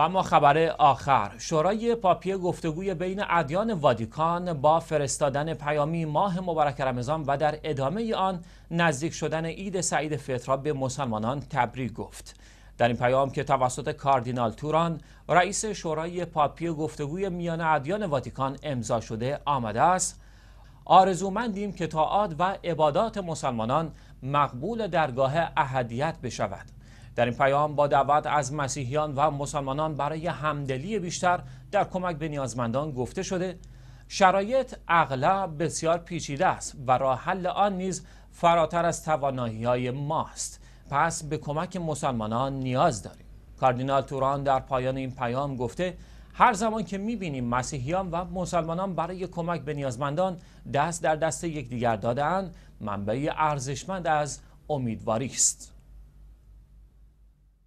و اما خبر آخر شورای پاپی گفتگوی بین ادیان واتیکان با فرستادن پیامی ماه مبارک رمضان و در ادامه آن نزدیک شدن عید سعید فطر به مسلمانان تبریک گفت در این پیام که توسط کاردینال توران رئیس شورای پاپی گفتگوی میان ادیان واتیکان امضا شده آمده است آرزومندیم که تاعات و عبادات مسلمانان مقبول درگاه اهدیت بشود در این پیام با دعوت از مسیحیان و مسلمانان برای همدلی بیشتر در کمک به نیازمندان گفته شده شرایط اغلب بسیار پیچیده است و راه حل آن نیز فراتر از توانایی های ماست پس به کمک مسلمانان نیاز داریم کاردینال توران در پایان این پیام گفته هر زمان که میبینیم مسیحیان و مسلمانان برای کمک به نیازمندان دست در دست یکدیگر دادن منبعی ارزشمند از امیدواری است